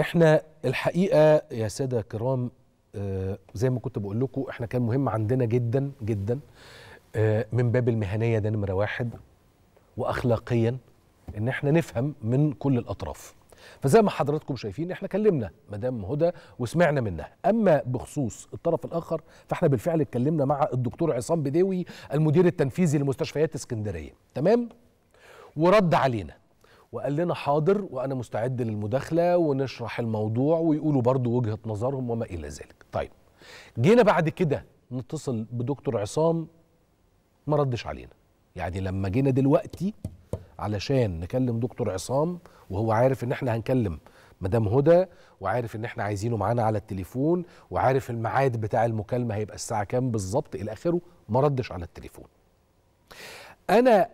احنا الحقيقه يا ساده كرام آه، زي ما كنت بقول لكم احنا كان مهم عندنا جدا جدا آه، من باب المهنيه ده نمره واحد واخلاقيا ان احنا نفهم من كل الاطراف فزي ما حضراتكم شايفين احنا كلمنا مدام هدى وسمعنا منها اما بخصوص الطرف الاخر فاحنا بالفعل اتكلمنا مع الدكتور عصام بديوي المدير التنفيذي لمستشفيات اسكندريه تمام ورد علينا وقال لنا حاضر وانا مستعد للمداخله ونشرح الموضوع ويقولوا برضو وجهه نظرهم وما الى ذلك طيب جينا بعد كده نتصل بدكتور عصام ما ردش علينا يعني لما جينا دلوقتي علشان نكلم دكتور عصام وهو عارف ان احنا هنكلم مدام هدى وعارف ان احنا عايزينه معانا على التليفون وعارف الميعاد بتاع المكالمه هيبقى الساعه كام بالظبط الى اخره ما ردش على التليفون انا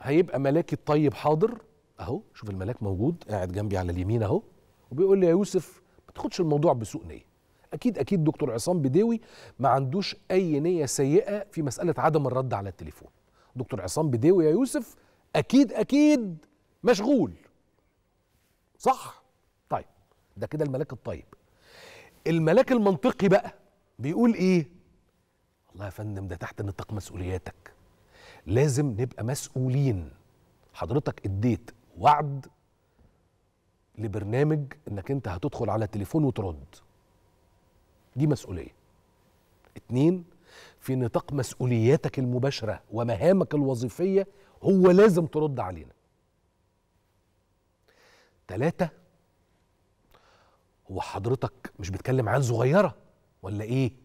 هيبقى ملاكي الطيب حاضر اهو شوف الملاك موجود قاعد جنبي على اليمين اهو وبيقول لي يا يوسف ما تاخدش الموضوع بسوء نيه اكيد اكيد دكتور عصام بديوي ما عندوش اي نيه سيئه في مساله عدم الرد على التليفون دكتور عصام بديوي يا يوسف اكيد اكيد مشغول صح طيب ده كده الملاك الطيب الملاك المنطقي بقى بيقول ايه والله يا فندم ده تحت نطاق مسؤولياتك لازم نبقى مسؤولين حضرتك اديت وعد لبرنامج انك انت هتدخل على التليفون وترد دي مسؤوليه اتنين في نطاق مسؤولياتك المباشره ومهامك الوظيفيه هو لازم ترد علينا تلاتة هو حضرتك مش بتكلم عيال صغيره ولا ايه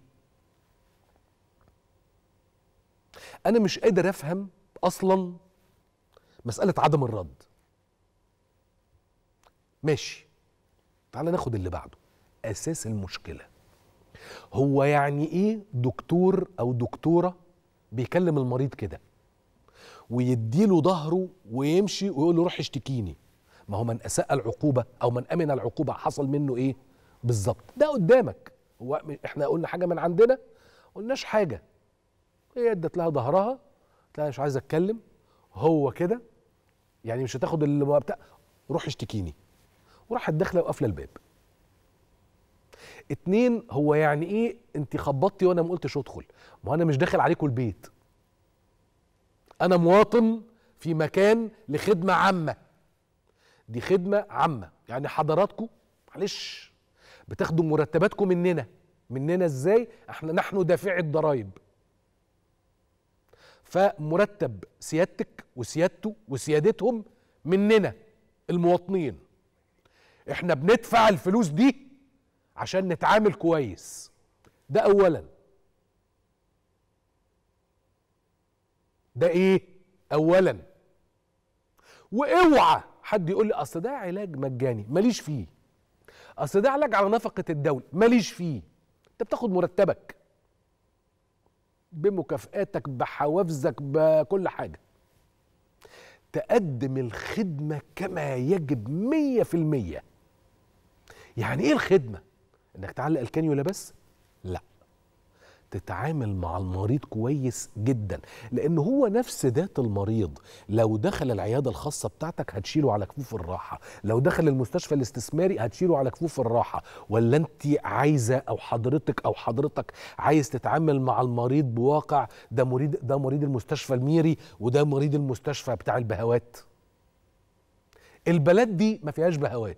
انا مش قادر افهم اصلا مساله عدم الرد ماشي تعال ناخد اللي بعده اساس المشكله هو يعني ايه دكتور او دكتوره بيكلم المريض كده ويديله ظهره ويمشي ويقول له روح اشتكيني ما هو من اساء العقوبه او من امن العقوبه حصل منه ايه بالظبط ده قدامك هو احنا قلنا حاجه من عندنا قلناش حاجه هي ادت لها ظهرها قالت لها مش عايزه اتكلم هو كده يعني مش هتاخد اللي بتاع روح اشتكيني وراحت داخله وقافله الباب اتنين هو يعني ايه انت خبطتي وانا ما قلتش ادخل ما انا مش داخل عليكم البيت انا مواطن في مكان لخدمه عامه دي خدمه عامه يعني حضراتكم معلش بتاخدوا مرتباتكم مننا مننا ازاي احنا نحن دافعي الضرايب فمرتب سيادتك وسيادته وسيادتهم مننا المواطنين احنا بندفع الفلوس دي عشان نتعامل كويس ده اولا ده ايه اولا واوعى حد يقول لي اصل ده علاج مجاني ماليش فيه اصل ده علاج على نفقه الدوله ماليش فيه انت بتاخد مرتبك بمكافئاتك بحوافزك بكل حاجه تقدم الخدمه كما يجب مية في المية يعني ايه الخدمه انك تعلق الكانيولا بس لا تتعامل مع المريض كويس جدا لان هو نفس ذات المريض لو دخل العياده الخاصه بتاعتك هتشيله على كفوف الراحه لو دخل المستشفى الاستثماري هتشيله على كفوف الراحه ولا انت عايزه او حضرتك او حضرتك عايز تتعامل مع المريض بواقع ده مريض ده مريض المستشفى الميري وده مريض المستشفى بتاع البهوات البلد دي ما فيهاش بهوات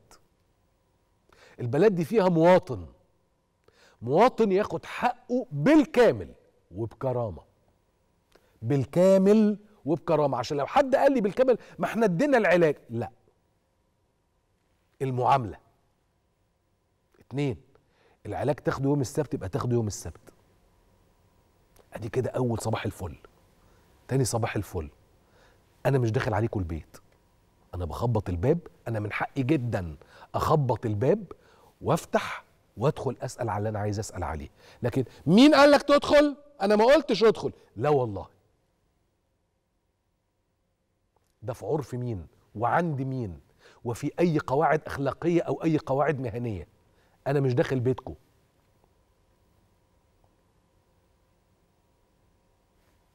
البلد دي فيها مواطن مواطن ياخد حقه بالكامل وبكرامه بالكامل وبكرامه عشان لو حد قال لي بالكامل ما احنا ادينا العلاج لا المعامله اتنين العلاج تاخده يوم السبت يبقى تاخده يوم السبت ادي كده اول صباح الفل تاني صباح الفل انا مش داخل عليكم البيت انا بخبط الباب انا من حقي جدا اخبط الباب وافتح وادخل اسال على اللي انا عايز اسال عليه لكن مين قال لك تدخل انا ما قلتش ادخل لا والله ده في عرف مين وعند مين وفي اي قواعد اخلاقيه او اي قواعد مهنيه انا مش داخل بيتكم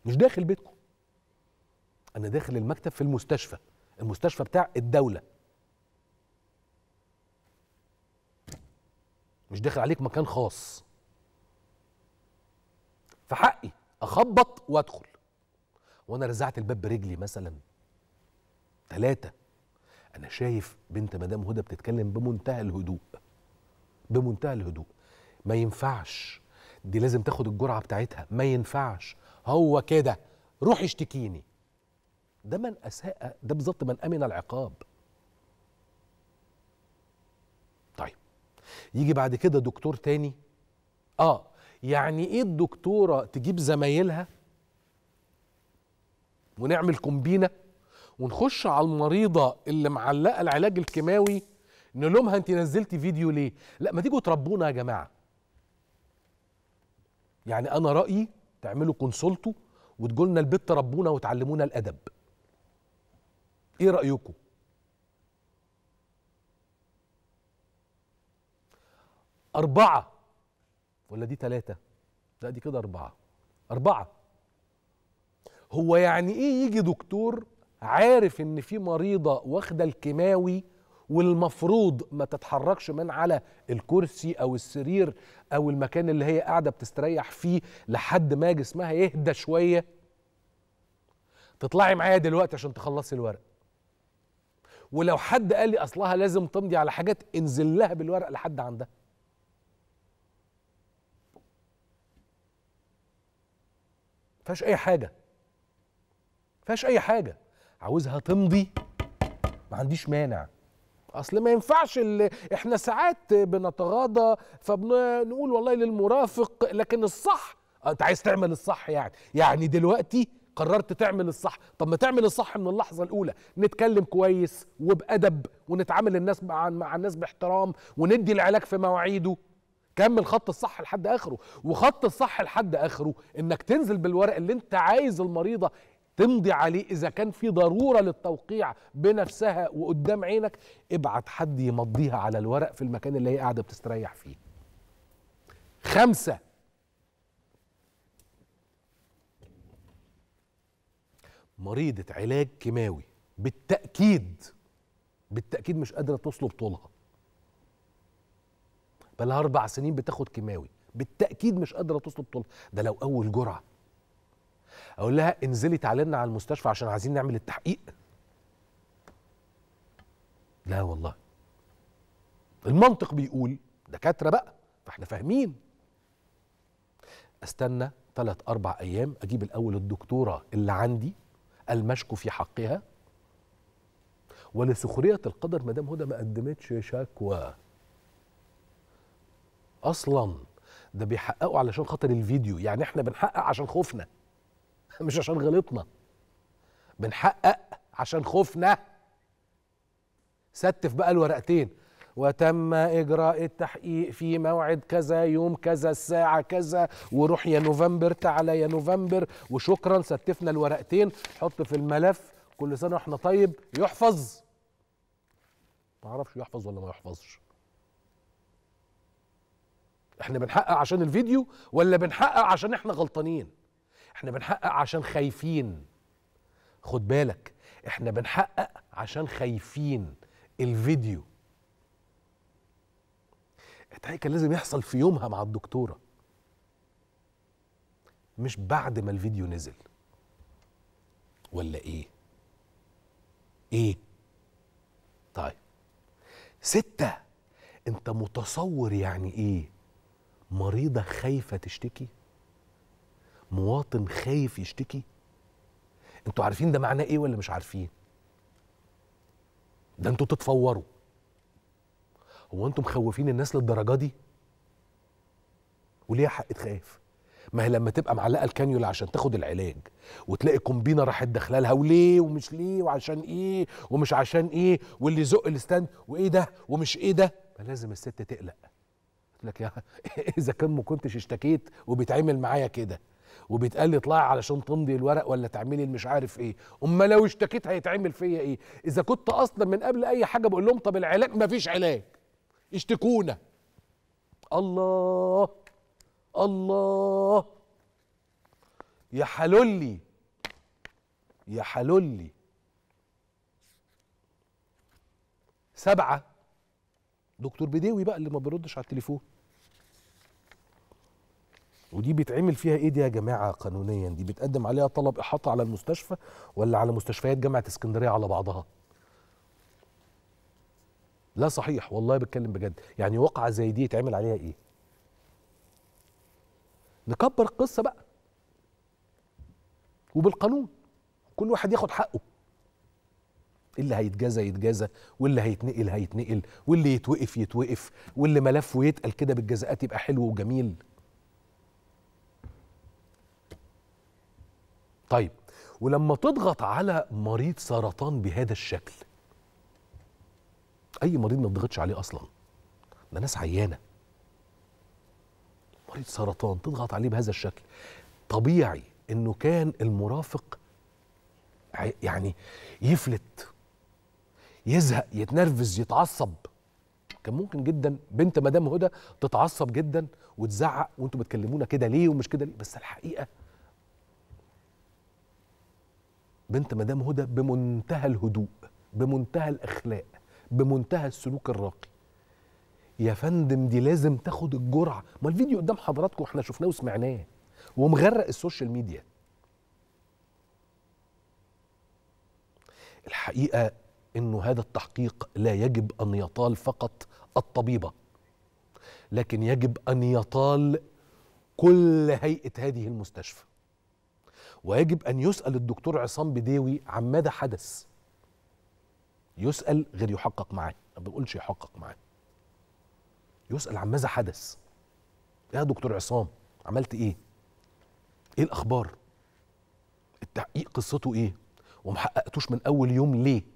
مش داخل بيتكم انا داخل المكتب في المستشفى المستشفى بتاع الدوله مش داخل عليك مكان خاص فحقي اخبط وادخل وانا رزعت الباب برجلي مثلا ثلاثة انا شايف بنت مدام هدى بتتكلم بمنتهى الهدوء بمنتهى الهدوء ما ينفعش دي لازم تاخد الجرعه بتاعتها ما ينفعش هو كده روح اشتكيني ده من اساء ده بالظبط من امن العقاب يجي بعد كده دكتور تاني اه يعني ايه الدكتوره تجيب زمايلها ونعمل كومبينه ونخش على المريضه اللي معلقه العلاج الكيماوي نلومها انت نزلتي فيديو ليه لا ما تيجوا تربونا يا جماعه يعني انا رايي تعملوا كونسولتو وتقولنا البيت تربونا وتعلمونا الادب ايه رايكم أربعة ولا دي ثلاثة لا دي كده أربعة أربعة هو يعني إيه يجي دكتور عارف إن في مريضة واخدة الكيماوي والمفروض ما تتحركش من على الكرسي او السرير او المكان اللي هي قاعده بتستريح فيه لحد ما جسمها يهدى شويه تطلعي معايا دلوقتي عشان تخلصي الورق ولو حد قال لي اصلها لازم تمضي على حاجات انزل لها بالورق لحد عندها فيهاش اي حاجه فيهاش اي حاجه عاوزها تمضي ما عنديش مانع اصل ما ينفعش اللي احنا ساعات بنتغاضى فبنقول والله للمرافق لكن الصح آه، انت عايز تعمل الصح يعني يعني دلوقتي قررت تعمل الصح طب ما تعمل الصح من اللحظه الاولى نتكلم كويس وبادب ونتعامل الناس مع, مع الناس باحترام وندي العلاج في مواعيده كمل خط الصح لحد اخره وخط الصح لحد اخره انك تنزل بالورق اللي انت عايز المريضه تمضي عليه اذا كان في ضروره للتوقيع بنفسها وقدام عينك ابعت حد يمضيها على الورق في المكان اللي هي قاعده بتستريح فيه خمسه مريضه علاج كيماوي بالتاكيد بالتاكيد مش قادره تصلب طولها بقالها اربع سنين بتاخد كيماوي بالتاكيد مش قادره تطلب طلب ده لو اول جرعه اقول لها انزلي تعالي لنا على المستشفى عشان عايزين نعمل التحقيق لا والله المنطق بيقول دكاتره بقى فاحنا فاهمين استنى ثلاث اربع ايام اجيب الاول الدكتوره اللي عندي المشكو في حقها ولسخريه القدر مدام هدى ما قدمتش شكوى اصلا ده بيحققوا علشان خاطر الفيديو يعني احنا بنحقق عشان خوفنا مش عشان غلطنا بنحقق عشان خوفنا ستف بقى الورقتين وتم اجراء التحقيق في موعد كذا يوم كذا الساعه كذا وروح يا نوفمبر تعالى يا نوفمبر وشكرا ستفنا الورقتين حط في الملف كل سنه واحنا طيب يحفظ ما اعرفش يحفظ ولا ما يحفظش احنا بنحقق عشان الفيديو ولا بنحقق عشان احنا غلطانين احنا بنحقق عشان خايفين خد بالك احنا بنحقق عشان خايفين الفيديو ده كان لازم يحصل في يومها مع الدكتورة مش بعد ما الفيديو نزل ولا ايه ايه طيب ستة انت متصور يعني ايه مريضة خايفة تشتكي مواطن خايف يشتكي انتوا عارفين ده معناه ايه ولا مش عارفين ده انتوا تتفوروا هو انتوا مخوفين الناس للدرجه دي وليها حق تخاف ما هي لما تبقى معلقه الكانيولا عشان تاخد العلاج وتلاقي كومبينه راحت داخلالها وليه ومش ليه وعشان ايه ومش عشان ايه واللي زق الستاند وايه ده ومش ايه ده فلازم الست تقلق قلت لك يا اذا كان ما كنتش اشتكيت وبيتعمل معايا كده وبيتقال لي اطلعي علشان تمضي الورق ولا تعملي مش عارف ايه اما لو اشتكيت هيتعمل فيا ايه اذا كنت اصلا من قبل اي حاجه بقول لهم طب العلاج ما فيش علاج اشتكونا الله الله يا حلولي يا حلولي سبعه دكتور بديوي بقى اللي ما بيردش على التليفون ودي بيتعمل فيها ايه دي يا جماعه قانونيا دي بيتقدم عليها طلب احاطه على المستشفى ولا على مستشفيات جامعه اسكندريه على بعضها لا صحيح والله بتكلم بجد يعني وقعه زي دي يتعمل عليها ايه نكبر القصه بقى وبالقانون كل واحد ياخد حقه اللي هيتجازى يتجازى واللي هيتنقل هيتنقل واللي يتوقف يتوقف واللي ملفه يتقل كده بالجزاءات يبقى حلو وجميل طيب ولما تضغط على مريض سرطان بهذا الشكل اي مريض ما تضغطش عليه اصلا ده ناس عيانه مريض سرطان تضغط عليه بهذا الشكل طبيعي انه كان المرافق يعني يفلت يزهق يتنرفز يتعصب كان ممكن جدا بنت مدام هدى تتعصب جدا وتزعق وانتوا بتكلمونا كده ليه ومش كده ليه بس الحقيقه بنت مدام هدى بمنتهى الهدوء بمنتهى الاخلاق بمنتهى السلوك الراقي يا فندم دي لازم تاخد الجرعه ما الفيديو قدام حضراتكم احنا شفناه وسمعناه ومغرق السوشيال ميديا الحقيقه انه هذا التحقيق لا يجب ان يطال فقط الطبيبه لكن يجب ان يطال كل هيئه هذه المستشفى ويجب ان يسال الدكتور عصام بديوي عن ماذا حدث يسال غير يحقق معاه ما بنقولش يحقق معاه يسال عن ماذا حدث يا دكتور عصام عملت ايه ايه الاخبار التحقيق قصته ايه ومحققتوش من اول يوم ليه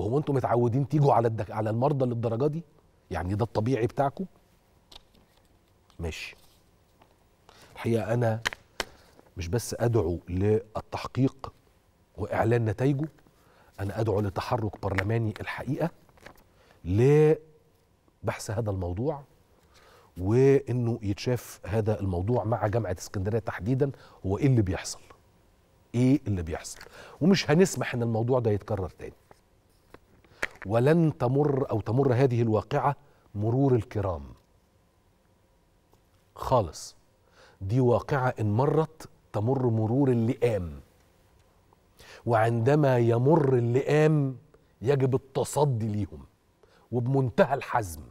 وهو انتم متعودين تيجوا على الدك... على المرضى للدرجه دي يعني ده الطبيعي بتاعكم ماشي الحقيقه انا مش بس ادعو للتحقيق واعلان نتائجه انا ادعو لتحرك برلماني الحقيقه لبحث هذا الموضوع وانه يتشاف هذا الموضوع مع جامعه اسكندريه تحديدا هو ايه اللي بيحصل ايه اللي بيحصل ومش هنسمح ان الموضوع ده يتكرر تاني ولن تمر او تمر هذه الواقعه مرور الكرام خالص دي واقعه ان مرت تمر مرور اللئام وعندما يمر اللئام يجب التصدي ليهم وبمنتهى الحزم